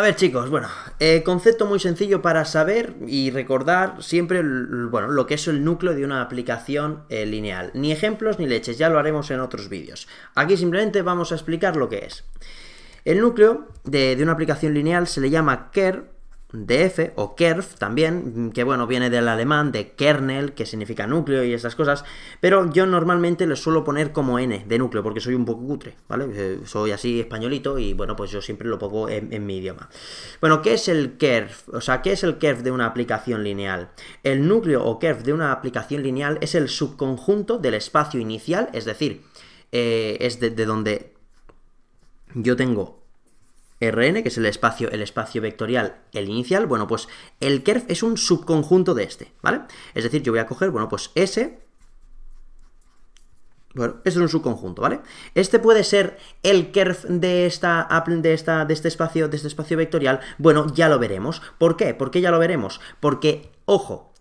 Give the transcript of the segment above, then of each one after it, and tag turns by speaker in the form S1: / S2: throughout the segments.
S1: A ver chicos, bueno, eh, concepto muy sencillo para saber y recordar siempre bueno, lo que es el núcleo de una aplicación eh, lineal. Ni ejemplos ni leches, ya lo haremos en otros vídeos. Aquí simplemente vamos a explicar lo que es. El núcleo de, una aplicación lineal se le llama Kerr, DF o Kerf también, que bueno, viene del alemán de kernel, que significa núcleo y esas cosas, pero yo normalmente lo suelo poner como N de núcleo, porque soy un poco cutre, ¿vale? Eh, soy así españolito y bueno, pues yo siempre lo pongo en, mi idioma. Bueno, ¿qué es el Kerf? O sea, ¿qué es el Kerf de una aplicación lineal? El núcleo o Kerf de una aplicación lineal es el subconjunto del espacio inicial, es decir, eh, es de donde yo tengo Rn, que es el espacio, el espacio vectorial, el inicial, bueno, pues el kerf es un subconjunto de este, ¿vale? Es decir, yo voy a coger, bueno, pues ese, bueno, es un subconjunto, ¿vale? Este puede ser el kerf de esta, de esta, de este espacio, de este espacio vectorial. Bueno, ya lo veremos. ¿Por qué? ¿Por qué ya lo veremos? Porque, ojo,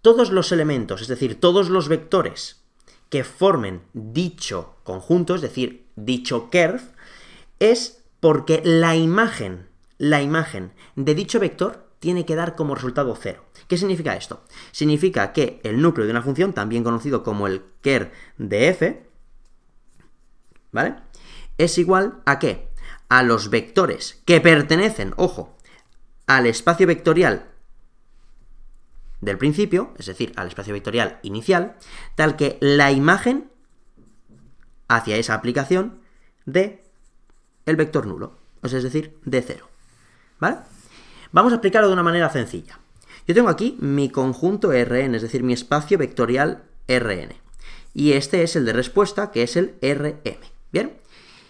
S1: todos los elementos, es decir, todos los vectores que formen dicho conjunto, es decir, dicho kerf, es porque la imagen, la imagen de dicho vector tiene que dar como resultado 0. ¿Qué significa esto? Significa que el núcleo de una función, también conocido como el ker de f, ¿vale? Es igual a qué? A los vectores que pertenecen, ojo, al espacio vectorial del principio, es decir, al espacio vectorial inicial, tal que la imagen hacia esa aplicación de el vector nulo, o sea, es decir, de cero, ¿Vale? Vamos a explicarlo de una manera sencilla. Yo tengo aquí mi conjunto Rn, es decir, mi espacio vectorial Rn. Y este es el de respuesta, que es el Rm. ¿Bien?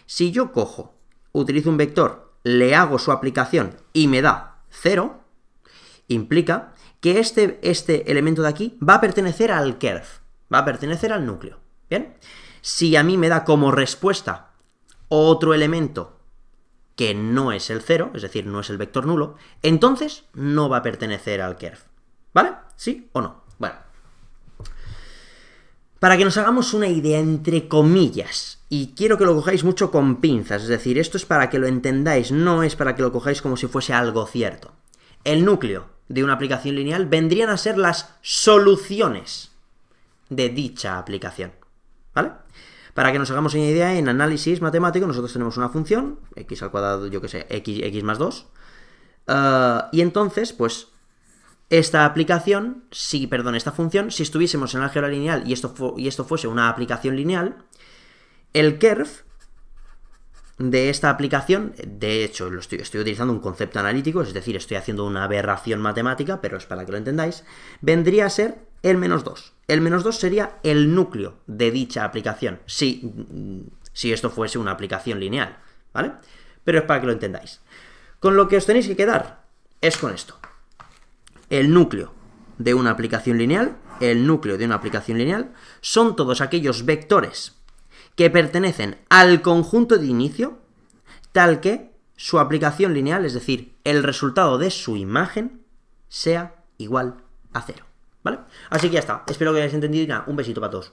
S1: Si yo cojo, utilizo un vector, le hago su aplicación y me da 0, implica que este, este elemento de aquí va a pertenecer al kerf, va a pertenecer al núcleo. ¿Bien? Si a mí me da como respuesta otro elemento que no es el 0, es decir, no es el vector nulo, entonces no va a pertenecer al kerf. ¿Vale? ¿Sí o no? Bueno. Para que nos hagamos una idea entre comillas, y quiero que lo cojáis mucho con pinzas, es decir, esto es para que lo entendáis, no es para que lo cojáis como si fuese algo cierto. El núcleo de una aplicación lineal vendrían a ser las soluciones de dicha aplicación. ¿Vale? Para que nos hagamos una idea, en análisis matemático nosotros tenemos una función, x al cuadrado, yo que sé, x, x más 2, eh, y entonces, pues, esta aplicación, si, perdón, esta función, si estuviésemos en álgebra lineal y esto, y esto fuese una aplicación lineal, el curve de esta aplicación, de hecho, lo estoy, utilizando un concepto analítico, es decir, estoy haciendo una aberración matemática, pero es para que lo entendáis, vendría a ser el menos 2. El menos 2 sería el núcleo de dicha aplicación, si, si esto fuese una aplicación lineal, ¿vale? Pero es para que lo entendáis. Con lo que os tenéis que quedar es con esto. El núcleo de una aplicación lineal, el núcleo de una aplicación lineal, son todos aquellos vectores que pertenecen al conjunto de inicio, tal que su aplicación lineal, es decir, el resultado de su imagen, sea igual a cero. ¿Vale? Así que ya está. Espero que hayáis entendido y un besito para todos.